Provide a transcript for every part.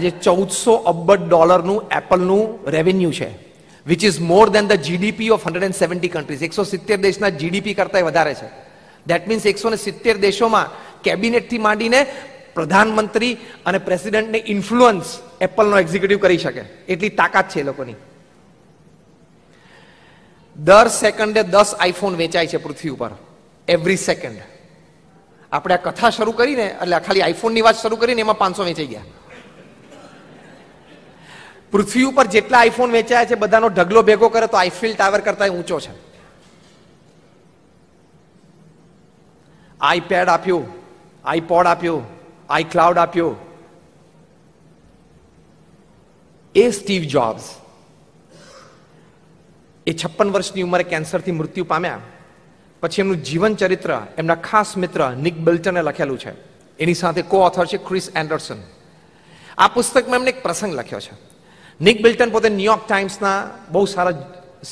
આજે ચૌદસો અબજ ડોલરનું એપલનું રેવન્યુ છે which is more than the GDP of hundred and seventy countries એકસો સિત્તેર દેશના જીડીપી કરતાં વધારે છે દેટ મીન્સ એકસો ને સિત્તેર દેશોમાં કેબિનેટથી માંડીને પ્રધાનમંત્રી અને પ્રેસિડેન્ટને ઇન્ફ્લુઅન્સ એપલનો એક્ઝિક્યુટિવ કરી શકે એટલી તાકાત છે એ લોકોની દર સેકન્ડે દસ આઈફોન વેચાય છે પૃથ્વી ઉપર એવરી સેકન્ડ આપણે આ કથા શરૂ કરીને એટલે ખાલી આઈફોનની વાત શરૂ કરીને એમાં પાંચસો વેચાઈ ગયા પૃથ્વી ઉપર જેટલા આઈફોન વેચાયા છે બધાનો ઢગલો ભેગો કરે તો આઈફિલ ટાવર કરતા ઊંચો છે આઈપેડ આપ્યું આઈપોડ આપ્યું આઈ ક્લાઉડ આપ્યું એ સ્ટીવ જોબ્સ એ છપ્પન વર્ષની ઉંમરે કેન્સરથી મૃત્યુ પામ્યા પછી એમનું જીવન ચરિત્ર એમના ખાસ મિત્ર નિક બિલ્ટને લખેલું છે એની સાથે કો ઓથર છે ક્રિસ એન્ડરસન આ પુસ્તકમાં એમને એક પ્રસંગ લખ્યો છે નિક બિલ્ટન પોતે ન્યુયોર્ક ટાઈમ્સના બહુ સારા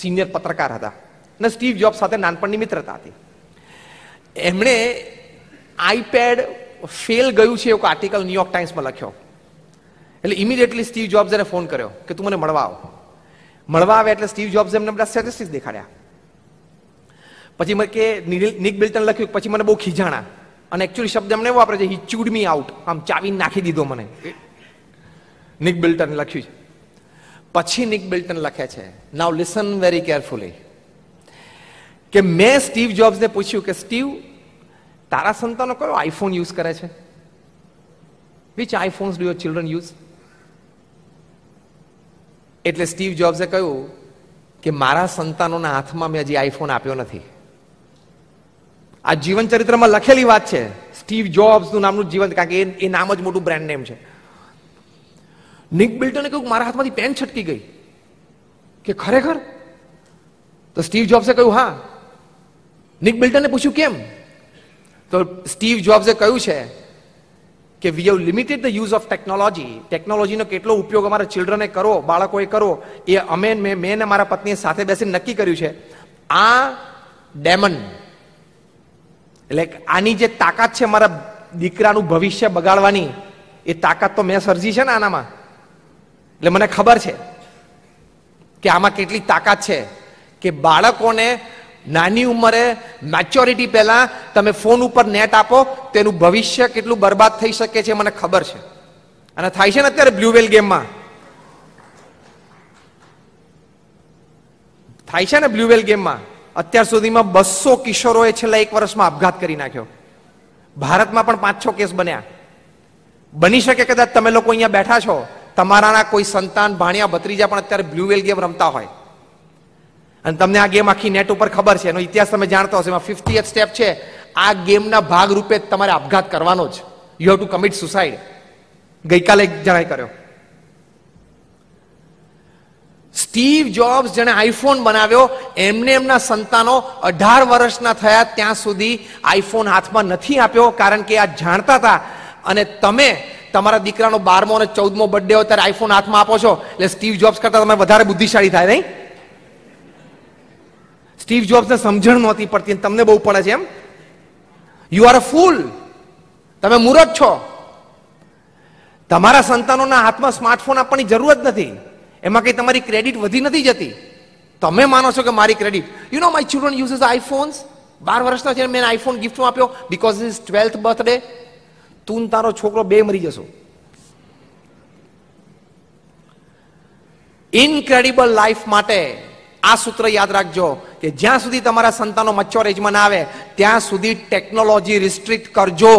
સિનિયર પત્રકાર હતા અને સ્ટીવ જોબ સાથે નાનપણની મિત્રતા હતી એમણે આઈપેડ ફેલ ગયું છે એવો આર્ટિકલ ન્યુયોર્ક ટાઈમ્સમાં લખ્યો એટલે ઇમિડિયેટલી સ્ટીવ જોબ્સ એને ફોન કર્યો કે તું મને મળવા આવો મળવા આવે એટલે સ્ટીવ જોબ્સ એમને બધા સ્ટેટિસ્ટિક્સ દેખાડ્યા પછી મને કે નિક બિલ્ટન લખ્યું પછી મને બહુ ખીજાણા અને એકચ્યુઅલી શબ્દ એમને એવો વાપરે છે હી ચૂડ મી આઉટ આમ ચાવી નાખી દીધો મને નિક બિલ્ટન લખ્યું છે પછી નિક બિલ્ટન લખે છે નાવ લિસન વેરી કેરફુલી કે મેં સ્ટીવ જોબ્સને પૂછ્યું કે સ્ટીવ તારા સંતાનો કયો આઈફોન યુઝ કરે છે which iPhones do your children use એટલે સ્ટીવ જોબ્સે કહ્યું કે મારા સંતાનોના હાથમાં મેં હજી આઈફોન આપ્યો નથી આ જીવન ચરિત્રમાં લખેલી વાત છે સ્ટીવ જોબ્સનું નામનું જીવન કારણ કે એ નામ જ મોટું બ્રાન્ડ નેમ છે નિક બિલ્ટને કહ્યું મારા હાથમાંથી પેન છટકી ગઈ કે ખરેખર તો સ્ટીવ જોબ્સે કહ્યું હા નિક બિલ્ટને પૂછ્યું કેમ તો સ્ટીવ જોબ્સે કહ્યું છે કે we have limited the use of technology ટેકનોલોજીનો કેટલો ઉપયોગ અમારા ચિલ્ડ્રને કરો બાળકોએ કરો એ અમે મેં મેં મારા પત્નીએ સાથે બેસીને નક્કી કર્યું છે આ ડેમન એટલે આની જે તાકાત છે મારા દીકરાનું ભવિષ્ય બગાડવાની એ તાકાત તો મેં સર્જી છે ને આનામાં એટલે મને ખબર છે કે આમાં કેટલી તાકાત છે કે બાળકોને નાની ઉંમરે મેચ્યોરિટી પહેલા તમે ફોન ઉપર નેટ આપો તેનું ભવિષ્ય કેટલું બરબાદ થઈ શકે છે મને ખબર છે અને થાય છે ને અત્યારે બ્લુવેલ ગેમમાં થાય છે ને બ્લુવેલ ગેમમાં અત્યાર સુધીમાં બસો કિશોરોએ છેલ્લા એક વર્ષમાં આપઘાત કરી નાખ્યો ભારતમાં પણ પાંચ છ કેસ બન્યા બની શકે કદાચ તમે લોકો અહીંયા બેઠા છો તમારાના કોઈ સંતાન ભાણિયા ભત્રીજા પણ અત્યારે બ્લુ વેલ ગેમ રમતા હોય અને તમને આ ગેમ આખી નેટ ઉપર ખબર છે એનો ઇતિહાસ તમે જાણતા હશો એમાં ફિફ્ટી સ્ટેપ છે આ ગેમના ભાગ રૂપે તમારે આપઘાત કરવાનો જ you have to commit suicide ગઈકાલે જણાય કર્યો સ્ટીવ જોબ્સ જેણે આઈફોન બનાવ્યો એમને એમના સંતાનો અઢાર વર્ષના થયા ત્યાં સુધી આઈફોન હાથમાં નથી આપ્યો કારણ કે આ જાણતા હતા અને તમે તમારા દીકરાનો બારમો અને ચૌદમો બર્થડે હોય ત્યારે આઈફોન હાથમાં આપો છો એટલે સ્ટીવ જોબ્સ કરતા તમે વધારે બુદ્ધિશાળી થાય નહીં સ્ટીવ જોબ્સને સમજણ નહોતી પડતી તમને બહુ પડે છે એમ યુ આર અ ફૂલ તમે મૂરખ છો તમારા સંતાનોના હાથમાં સ્માર્ટફોન આપવાની જરૂર જ નથી એમાં કંઈ તમારી ક્રેડિટ વધી નથી જતી તમે માનો છો કે મારી credit you know my children use iPhones બાર વર્ષના છે મેં આઈફોન ગિફ્ટમાં આપ્યો બિકોઝ ઇઝ ટ્વેલ્થ બર્થડે તું તારો છોકરો બે મરી જશો ઇનક્રેડિબલ લાઈફ માટે આ સૂત્ર યાદ રાખજો કે જ્યાં સુધી તમારા સંતાનો મચ્યોર એજમાં ના આવે ત્યાં સુધી ટેકનોલોજી રિસ્ટ્રિક્ટ કરજો